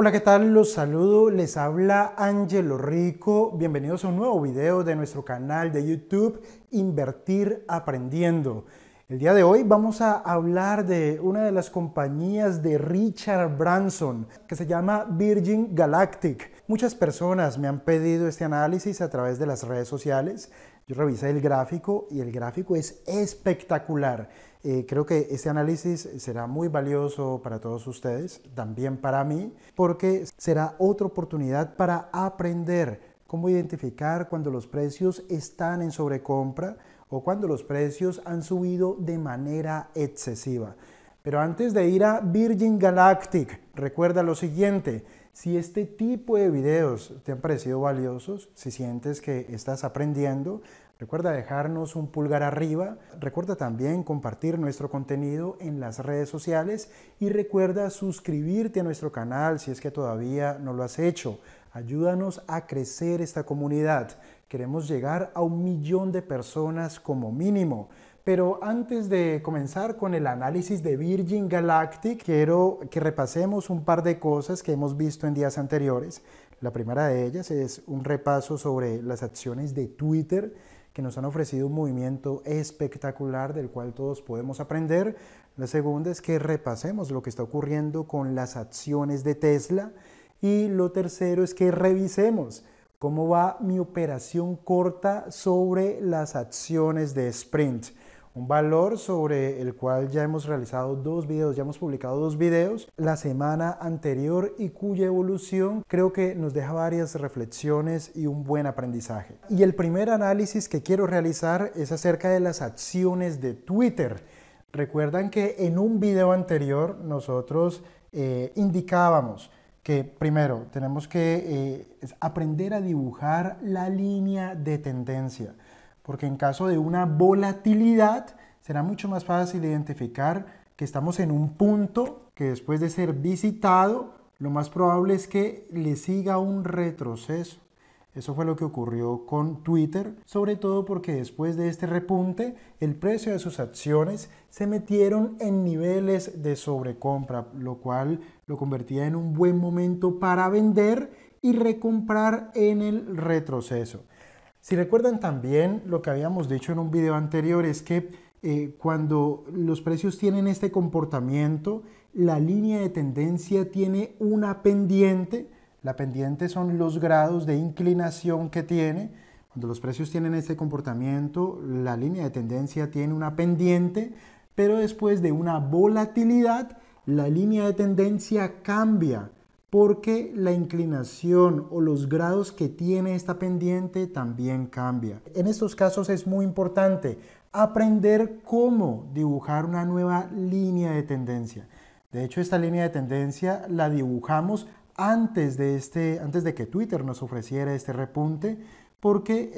Hola, ¿qué tal? Los saludo, les habla Angelo Rico. Bienvenidos a un nuevo video de nuestro canal de YouTube Invertir Aprendiendo. El día de hoy vamos a hablar de una de las compañías de Richard Branson que se llama Virgin Galactic. Muchas personas me han pedido este análisis a través de las redes sociales. Yo revisé el gráfico y el gráfico es espectacular. Eh, creo que este análisis será muy valioso para todos ustedes, también para mí, porque será otra oportunidad para aprender cómo identificar cuando los precios están en sobrecompra o cuando los precios han subido de manera excesiva. Pero antes de ir a Virgin Galactic, recuerda lo siguiente, si este tipo de videos te han parecido valiosos, si sientes que estás aprendiendo, Recuerda dejarnos un pulgar arriba, recuerda también compartir nuestro contenido en las redes sociales y recuerda suscribirte a nuestro canal si es que todavía no lo has hecho. Ayúdanos a crecer esta comunidad. Queremos llegar a un millón de personas como mínimo. Pero antes de comenzar con el análisis de Virgin Galactic, quiero que repasemos un par de cosas que hemos visto en días anteriores. La primera de ellas es un repaso sobre las acciones de Twitter que nos han ofrecido un movimiento espectacular del cual todos podemos aprender. La segunda es que repasemos lo que está ocurriendo con las acciones de Tesla. Y lo tercero es que revisemos cómo va mi operación corta sobre las acciones de Sprint un valor sobre el cual ya hemos realizado dos videos, ya hemos publicado dos videos la semana anterior y cuya evolución creo que nos deja varias reflexiones y un buen aprendizaje. Y el primer análisis que quiero realizar es acerca de las acciones de Twitter. Recuerdan que en un video anterior nosotros eh, indicábamos que primero tenemos que eh, aprender a dibujar la línea de tendencia porque en caso de una volatilidad será mucho más fácil identificar que estamos en un punto que después de ser visitado, lo más probable es que le siga un retroceso. Eso fue lo que ocurrió con Twitter, sobre todo porque después de este repunte, el precio de sus acciones se metieron en niveles de sobrecompra, lo cual lo convertía en un buen momento para vender y recomprar en el retroceso. Si recuerdan también lo que habíamos dicho en un video anterior es que eh, cuando los precios tienen este comportamiento, la línea de tendencia tiene una pendiente. La pendiente son los grados de inclinación que tiene. Cuando los precios tienen este comportamiento, la línea de tendencia tiene una pendiente, pero después de una volatilidad, la línea de tendencia cambia porque la inclinación o los grados que tiene esta pendiente también cambia. En estos casos es muy importante aprender cómo dibujar una nueva línea de tendencia. De hecho, esta línea de tendencia la dibujamos antes de, este, que Twitter nos ofreciera este repunte, porque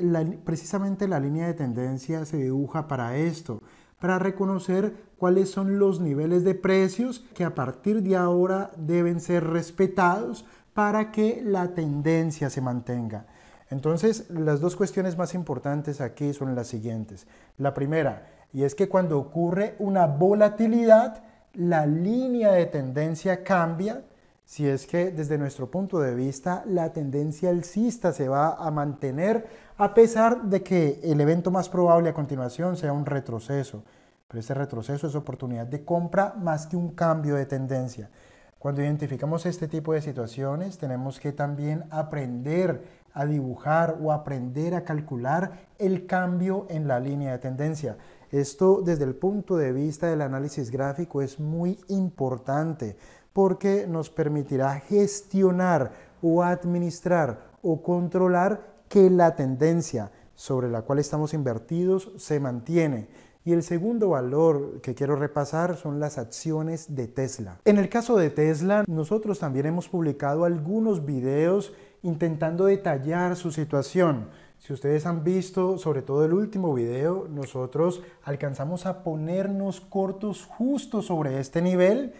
precisamente la línea de tendencia se dibuja para esto, para reconocer cuáles son los niveles de precios que a partir de ahora deben ser respetados para que la tendencia se mantenga. Entonces, las dos cuestiones más importantes aquí son las siguientes. La primera, y es que cuando ocurre una volatilidad, la línea de tendencia cambia si es que desde nuestro punto de vista la tendencia alcista se va a mantener a pesar de que el evento más probable a continuación sea un retroceso. Pero ese retroceso es oportunidad de compra más que un cambio de tendencia. Cuando identificamos este tipo de situaciones tenemos que también aprender a dibujar o aprender a calcular el cambio en la línea de tendencia. Esto desde el punto de vista del análisis gráfico es muy importante porque nos permitirá gestionar o administrar o controlar que la tendencia sobre la cual estamos invertidos se mantiene. Y el segundo valor que quiero repasar son las acciones de Tesla. En el caso de Tesla, nosotros también hemos publicado algunos videos intentando detallar su situación. Si ustedes han visto, sobre todo el último video, nosotros alcanzamos a ponernos cortos justo sobre este nivel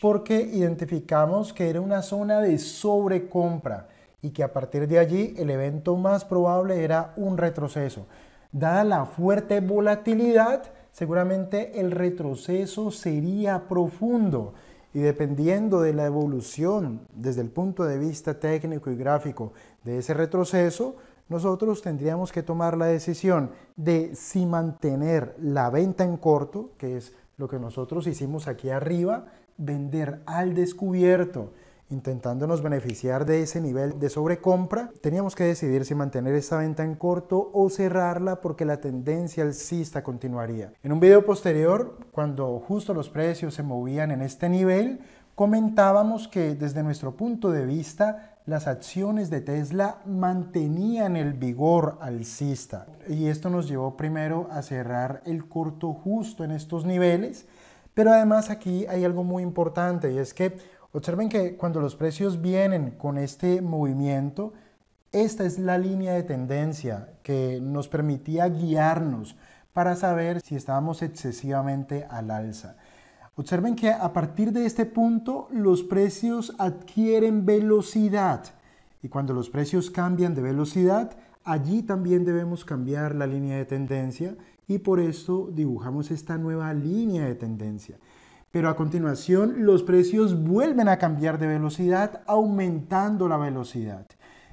porque identificamos que era una zona de sobrecompra y que a partir de allí el evento más probable era un retroceso. Dada la fuerte volatilidad, seguramente el retroceso sería profundo y dependiendo de la evolución desde el punto de vista técnico y gráfico de ese retroceso, nosotros tendríamos que tomar la decisión de si mantener la venta en corto, que es lo que nosotros hicimos aquí arriba, vender al descubierto intentándonos beneficiar de ese nivel de sobrecompra, teníamos que decidir si mantener esta venta en corto o cerrarla porque la tendencia alcista continuaría. En un video posterior, cuando justo los precios se movían en este nivel, comentábamos que desde nuestro punto de vista las acciones de Tesla mantenían el vigor alcista y esto nos llevó primero a cerrar el corto justo en estos niveles pero además aquí hay algo muy importante y es que observen que cuando los precios vienen con este movimiento, esta es la línea de tendencia que nos permitía guiarnos para saber si estábamos excesivamente al alza. Observen que a partir de este punto los precios adquieren velocidad y cuando los precios cambian de velocidad, allí también debemos cambiar la línea de tendencia y por esto dibujamos esta nueva línea de tendencia. Pero a continuación los precios vuelven a cambiar de velocidad aumentando la velocidad.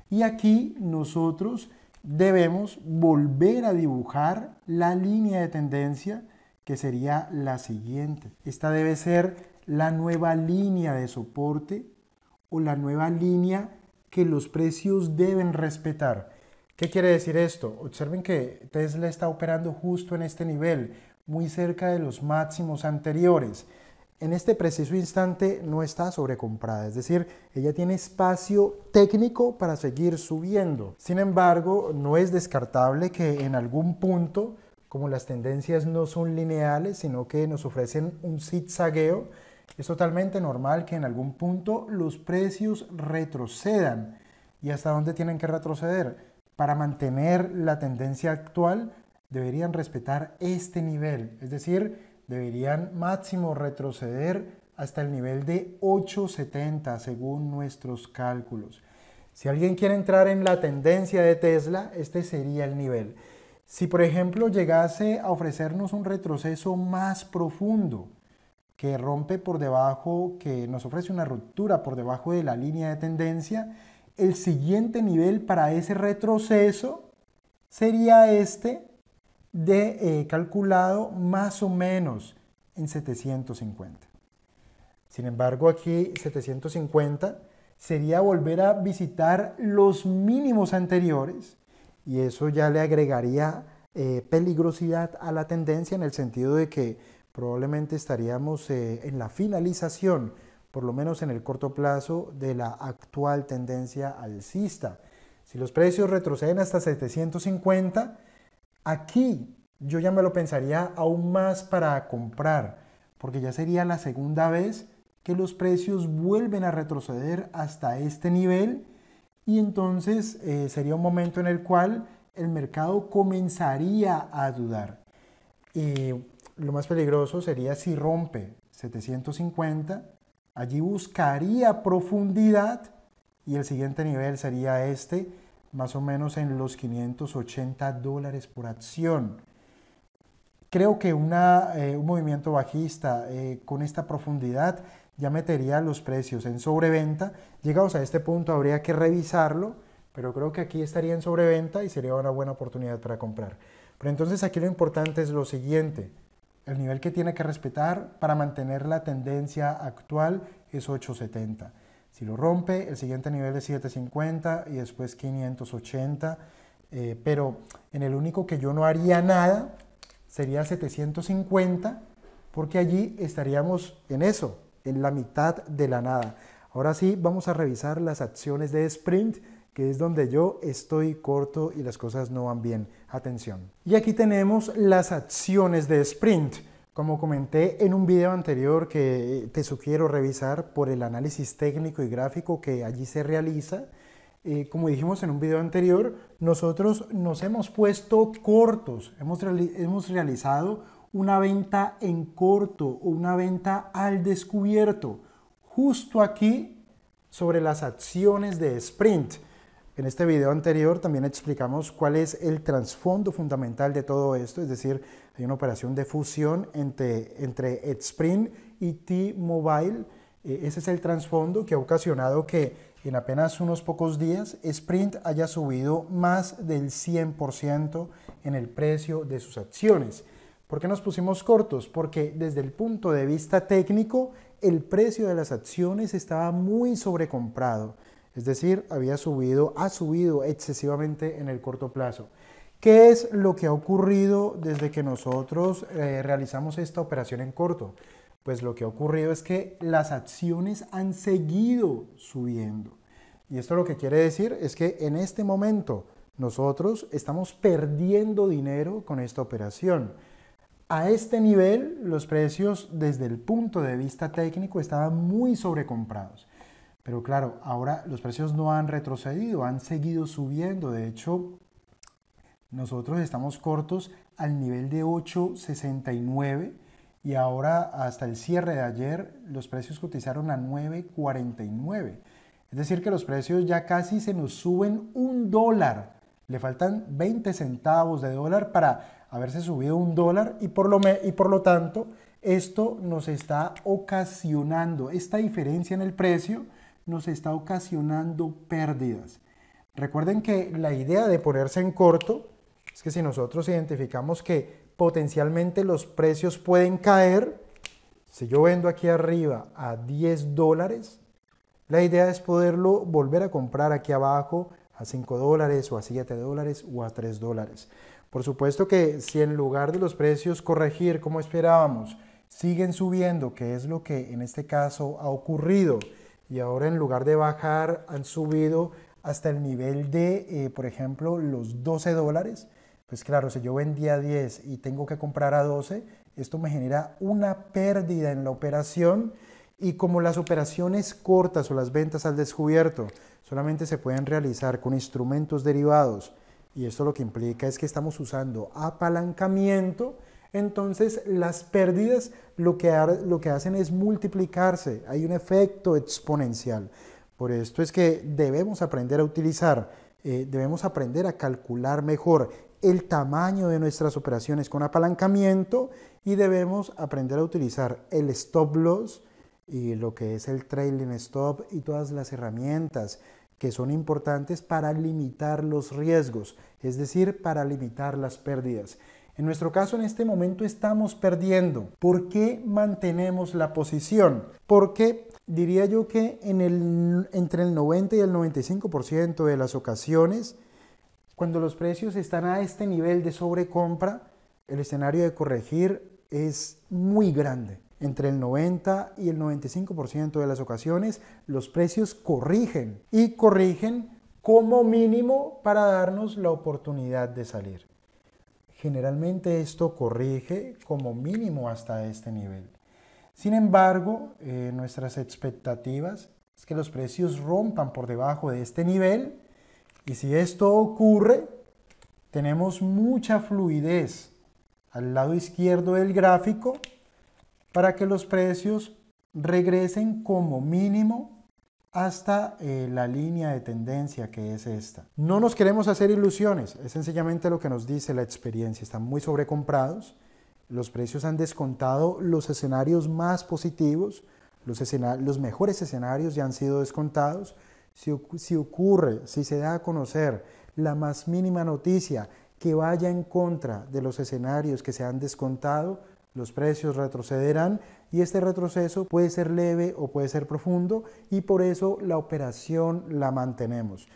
Y aquí nosotros debemos volver a dibujar la línea de tendencia que sería la siguiente. Esta debe ser la nueva línea de soporte o la nueva línea que los precios deben respetar. ¿Qué quiere decir esto? Observen que Tesla está operando justo en este nivel, muy cerca de los máximos anteriores. En este preciso instante no está sobrecomprada, es decir, ella tiene espacio técnico para seguir subiendo. Sin embargo, no es descartable que en algún punto, como las tendencias no son lineales, sino que nos ofrecen un zigzagueo, es totalmente normal que en algún punto los precios retrocedan. ¿Y hasta dónde tienen que retroceder? para mantener la tendencia actual, deberían respetar este nivel, es decir, deberían máximo retroceder hasta el nivel de 8.70 según nuestros cálculos. Si alguien quiere entrar en la tendencia de Tesla, este sería el nivel. Si por ejemplo llegase a ofrecernos un retroceso más profundo, que rompe por debajo, que nos ofrece una ruptura por debajo de la línea de tendencia, el siguiente nivel para ese retroceso sería este de eh, calculado más o menos en 750. Sin embargo, aquí 750 sería volver a visitar los mínimos anteriores y eso ya le agregaría eh, peligrosidad a la tendencia en el sentido de que probablemente estaríamos eh, en la finalización por lo menos en el corto plazo, de la actual tendencia alcista. Si los precios retroceden hasta 750, aquí yo ya me lo pensaría aún más para comprar, porque ya sería la segunda vez que los precios vuelven a retroceder hasta este nivel y entonces eh, sería un momento en el cual el mercado comenzaría a dudar. Y eh, lo más peligroso sería si rompe 750 Allí buscaría profundidad y el siguiente nivel sería este, más o menos en los 580 dólares por acción. Creo que eh, un movimiento bajista eh, con esta profundidad ya metería los precios en sobreventa. Llegados a este punto habría que revisarlo, pero creo que aquí estaría en sobreventa y sería una buena oportunidad para comprar. Pero entonces aquí lo importante es lo siguiente. El nivel que tiene que respetar para mantener la tendencia actual es 870. Si lo rompe, el siguiente nivel es 750 y después 580. Eh, pero en el único que yo no haría nada sería 750 porque allí estaríamos en eso, en la mitad de la nada. Ahora sí, vamos a revisar las acciones de sprint que es donde yo estoy corto y las cosas no van bien. Atención. Y aquí tenemos las acciones de sprint. Como comenté en un video anterior que te sugiero revisar por el análisis técnico y gráfico que allí se realiza, eh, como dijimos en un video anterior, nosotros nos hemos puesto cortos, hemos, hemos realizado una venta en corto, o una venta al descubierto, justo aquí sobre las acciones de sprint. En este video anterior también explicamos cuál es el trasfondo fundamental de todo esto, es decir, hay una operación de fusión entre, entre Sprint y T-Mobile. Eh, ese es el trasfondo que ha ocasionado que en apenas unos pocos días Sprint haya subido más del 100% en el precio de sus acciones. ¿Por qué nos pusimos cortos? Porque desde el punto de vista técnico, el precio de las acciones estaba muy sobrecomprado. Es decir, había subido, ha subido excesivamente en el corto plazo. ¿Qué es lo que ha ocurrido desde que nosotros eh, realizamos esta operación en corto? Pues lo que ha ocurrido es que las acciones han seguido subiendo. Y esto lo que quiere decir es que en este momento nosotros estamos perdiendo dinero con esta operación. A este nivel, los precios desde el punto de vista técnico estaban muy sobrecomprados. Pero claro, ahora los precios no han retrocedido, han seguido subiendo. De hecho, nosotros estamos cortos al nivel de 8,69 y ahora hasta el cierre de ayer los precios cotizaron a 9,49. Es decir, que los precios ya casi se nos suben un dólar. Le faltan 20 centavos de dólar para haberse subido un dólar y por lo, y por lo tanto esto nos está ocasionando esta diferencia en el precio nos está ocasionando pérdidas. Recuerden que la idea de ponerse en corto es que si nosotros identificamos que potencialmente los precios pueden caer, si yo vendo aquí arriba a 10 dólares, la idea es poderlo volver a comprar aquí abajo a 5 dólares o a 7 dólares o a 3 dólares. Por supuesto que si en lugar de los precios corregir como esperábamos, siguen subiendo, que es lo que en este caso ha ocurrido, y ahora en lugar de bajar han subido hasta el nivel de, eh, por ejemplo, los 12 dólares. Pues claro, si yo vendía a 10 y tengo que comprar a 12, esto me genera una pérdida en la operación y como las operaciones cortas o las ventas al descubierto solamente se pueden realizar con instrumentos derivados y esto lo que implica es que estamos usando apalancamiento, entonces las pérdidas lo que, lo que hacen es multiplicarse, hay un efecto exponencial. Por esto es que debemos aprender a utilizar, eh, debemos aprender a calcular mejor el tamaño de nuestras operaciones con apalancamiento y debemos aprender a utilizar el stop loss y lo que es el trailing stop y todas las herramientas que son importantes para limitar los riesgos, es decir, para limitar las pérdidas. En nuestro caso en este momento estamos perdiendo. ¿Por qué mantenemos la posición? Porque diría yo que en el, entre el 90 y el 95% de las ocasiones, cuando los precios están a este nivel de sobrecompra, el escenario de corregir es muy grande. Entre el 90 y el 95% de las ocasiones, los precios corrigen y corrigen como mínimo para darnos la oportunidad de salir. Generalmente esto corrige como mínimo hasta este nivel. Sin embargo, eh, nuestras expectativas es que los precios rompan por debajo de este nivel y si esto ocurre, tenemos mucha fluidez al lado izquierdo del gráfico para que los precios regresen como mínimo hasta eh, la línea de tendencia que es esta. No nos queremos hacer ilusiones, es sencillamente lo que nos dice la experiencia. Están muy sobrecomprados, los precios han descontado los escenarios más positivos, los, los mejores escenarios ya han sido descontados. si ocurre, si se da a conocer la más mínima noticia que vaya en contra de los escenarios que se han descontado, los precios retrocederán y este retroceso puede ser leve o puede ser profundo y por eso la operación la mantenemos.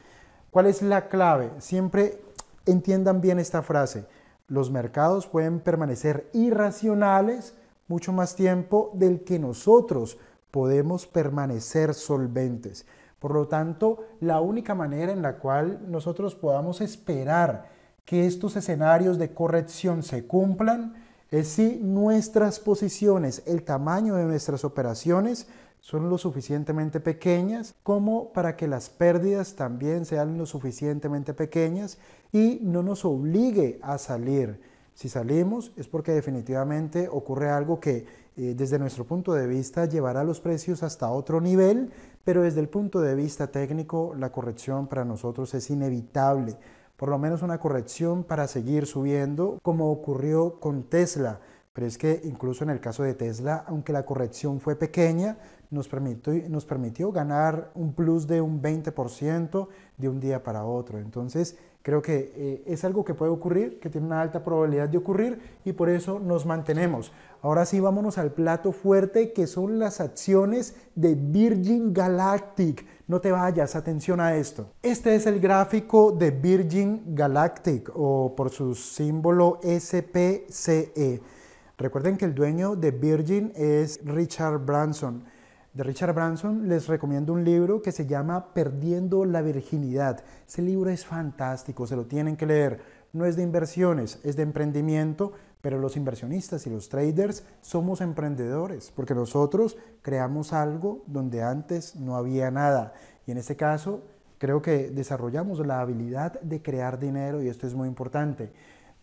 ¿Cuál es la clave? Siempre entiendan bien esta frase. Los mercados pueden permanecer irracionales mucho más tiempo del que nosotros podemos permanecer solventes. Por lo tanto, la única manera en la cual nosotros podamos esperar que estos escenarios de corrección se cumplan es si nuestras posiciones, el tamaño de nuestras operaciones son lo suficientemente pequeñas como para que las pérdidas también sean lo suficientemente pequeñas y no nos obligue a salir. Si salimos es porque definitivamente ocurre algo que eh, desde nuestro punto de vista llevará los precios hasta otro nivel, pero desde el punto de vista técnico la corrección para nosotros es inevitable por lo menos una corrección para seguir subiendo, como ocurrió con Tesla. Pero es que incluso en el caso de Tesla, aunque la corrección fue pequeña, nos permitió, nos permitió ganar un plus de un 20% de un día para otro. Entonces, creo que eh, es algo que puede ocurrir, que tiene una alta probabilidad de ocurrir y por eso nos mantenemos. Ahora sí, vámonos al plato fuerte que son las acciones de Virgin Galactic no te vayas, atención a esto. Este es el gráfico de Virgin Galactic o por su símbolo SPCE. Recuerden que el dueño de Virgin es Richard Branson. De Richard Branson les recomiendo un libro que se llama Perdiendo la Virginidad. Ese libro es fantástico, se lo tienen que leer. No es de inversiones, es de emprendimiento pero los inversionistas y los traders somos emprendedores porque nosotros creamos algo donde antes no había nada. Y en este caso creo que desarrollamos la habilidad de crear dinero y esto es muy importante.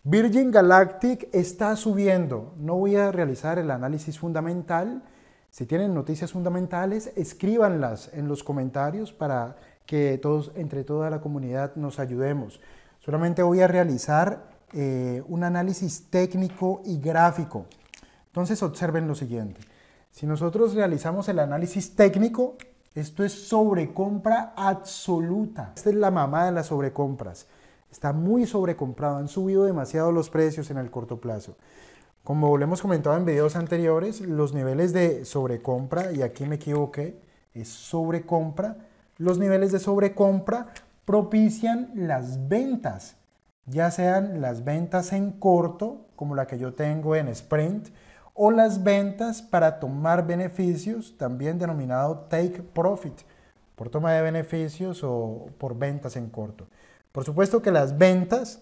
Virgin Galactic está subiendo. No voy a realizar el análisis fundamental. Si tienen noticias fundamentales, escríbanlas en los comentarios para que todos, entre toda la comunidad, nos ayudemos. Solamente voy a realizar eh, un análisis técnico y gráfico. Entonces observen lo siguiente. Si nosotros realizamos el análisis técnico, esto es sobrecompra absoluta. Esta es la mamá de las sobrecompras. Está muy sobrecomprado, han subido demasiado los precios en el corto plazo. Como lo hemos comentado en videos anteriores, los niveles de sobrecompra, y aquí me equivoqué, es sobrecompra, los niveles de sobrecompra propician las ventas ya sean las ventas en corto, como la que yo tengo en Sprint, o las ventas para tomar beneficios, también denominado take profit, por toma de beneficios o por ventas en corto. Por supuesto que las ventas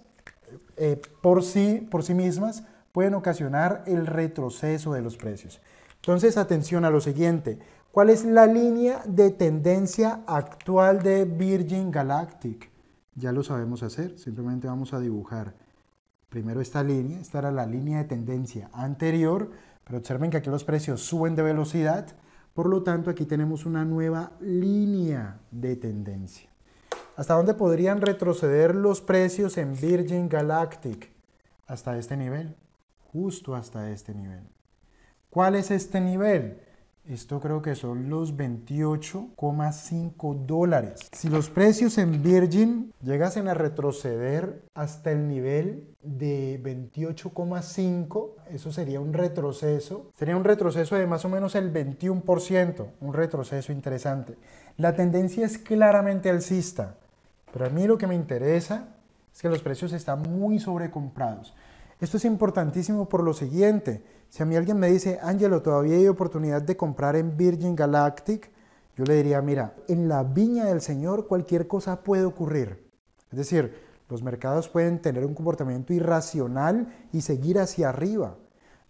eh, por, sí, por sí mismas pueden ocasionar el retroceso de los precios. Entonces, atención a lo siguiente. ¿Cuál es la línea de tendencia actual de Virgin Galactic? ya lo sabemos hacer, simplemente vamos a dibujar primero esta línea, esta era la línea de tendencia anterior, pero observen que aquí los precios suben de velocidad, por lo tanto aquí tenemos una nueva línea de tendencia. ¿Hasta dónde podrían retroceder los precios en Virgin Galactic? Hasta este nivel, justo hasta este nivel. ¿Cuál es este nivel? Esto creo que son los 28,5 dólares. Si los precios en Virgin llegasen a retroceder hasta el nivel de 28,5, eso sería un retroceso. Sería un retroceso de más o menos el 21%, un retroceso interesante. La tendencia es claramente alcista, pero a mí lo que me interesa es que los precios están muy sobrecomprados. Esto es importantísimo por lo siguiente. Si a mí alguien me dice, Ángelo, todavía hay oportunidad de comprar en Virgin Galactic, yo le diría, mira, en la viña del Señor cualquier cosa puede ocurrir. Es decir, los mercados pueden tener un comportamiento irracional y seguir hacia arriba,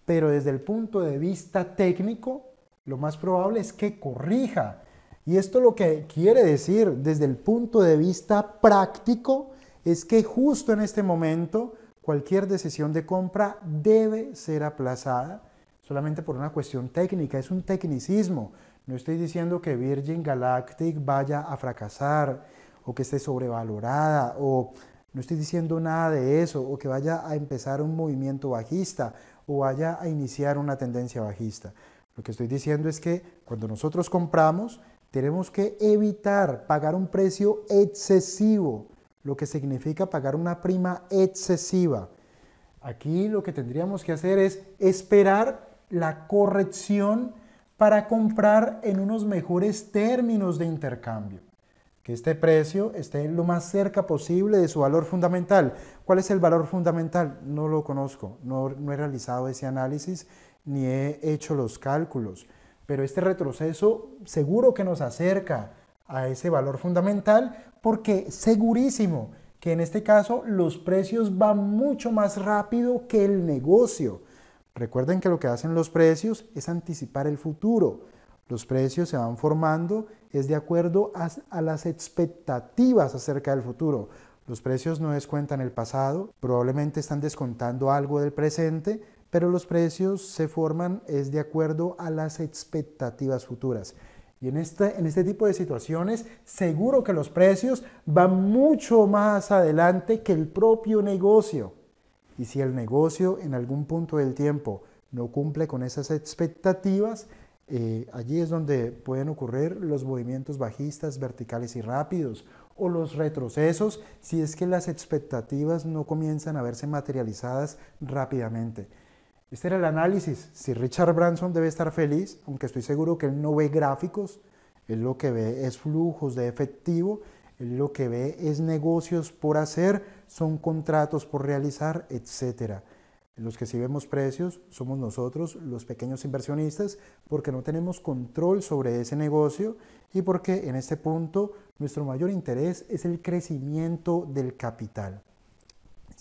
pero desde el punto de vista técnico, lo más probable es que corrija. Y esto lo que quiere decir desde el punto de vista práctico es que justo en este momento cualquier decisión de compra debe ser aplazada solamente por una cuestión técnica, es un tecnicismo. No estoy diciendo que Virgin Galactic vaya a fracasar o que esté sobrevalorada o no estoy diciendo nada de eso o que vaya a empezar un movimiento bajista o vaya a iniciar una tendencia bajista. Lo que estoy diciendo es que cuando nosotros compramos tenemos que evitar pagar un precio excesivo lo que significa pagar una prima excesiva. Aquí lo que tendríamos que hacer es esperar la corrección para comprar en unos mejores términos de intercambio. Que este precio esté lo más cerca posible de su valor fundamental. ¿Cuál es el valor fundamental? No lo conozco, no, he realizado ese análisis ni he hecho los cálculos, pero este retroceso seguro que nos acerca a ese valor fundamental porque segurísimo que en este caso los precios van mucho más rápido que el negocio. Recuerden que lo que hacen los precios es anticipar el futuro. Los precios se van formando es de acuerdo a, las expectativas acerca del futuro. Los precios no descuentan el pasado, probablemente están descontando algo del presente, pero los precios se forman es de acuerdo a las expectativas futuras. Y este, en este, tipo de situaciones, seguro que los precios van mucho más adelante que el propio negocio. Y si el negocio en algún punto del tiempo no cumple con esas expectativas, eh, allí es donde pueden ocurrir los movimientos bajistas, verticales y rápidos o los retrocesos si es que las expectativas no comienzan a verse materializadas rápidamente. Este era el análisis. Si Richard Branson debe estar feliz, aunque estoy seguro que él no ve gráficos, él lo que ve es flujos de efectivo, él lo que ve es negocios por hacer, son contratos por realizar, etc. Los que sí vemos precios somos nosotros, los pequeños inversionistas, porque no tenemos control sobre ese negocio y porque en este punto nuestro mayor interés es el crecimiento del capital.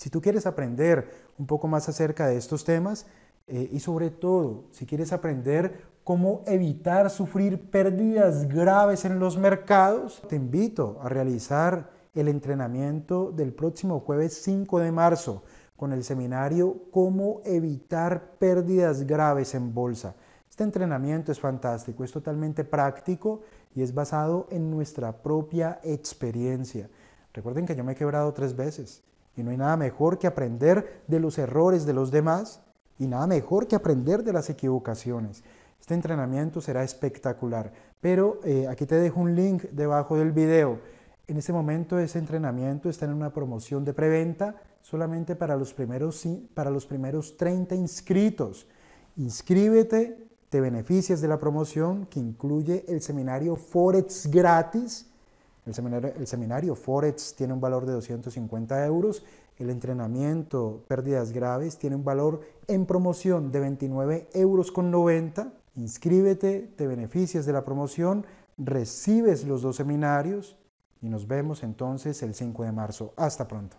Si tú quieres aprender un poco más acerca de estos temas eh, y sobre todo si quieres aprender cómo evitar sufrir pérdidas graves en los mercados, te invito a realizar el entrenamiento del próximo jueves 5 de marzo con el seminario Cómo evitar pérdidas graves en bolsa. Este entrenamiento es fantástico, es totalmente práctico y es basado en nuestra propia experiencia. Recuerden que yo me he quebrado tres veces y no hay nada mejor que aprender de los errores de los demás y nada mejor que aprender de las equivocaciones. Este entrenamiento será espectacular, pero eh, aquí te dejo un link debajo del video. En este momento ese entrenamiento está en una promoción de preventa solamente para los primeros, para los primeros 30 inscritos. Inscríbete, te beneficias de la promoción que incluye el seminario Forex gratis el seminario, Forex tiene un valor de 250 euros, el entrenamiento Pérdidas Graves tiene un valor en promoción de 29,90 euros con Inscríbete, te beneficias de la promoción, recibes los dos seminarios y nos vemos entonces el 5 de marzo. Hasta pronto.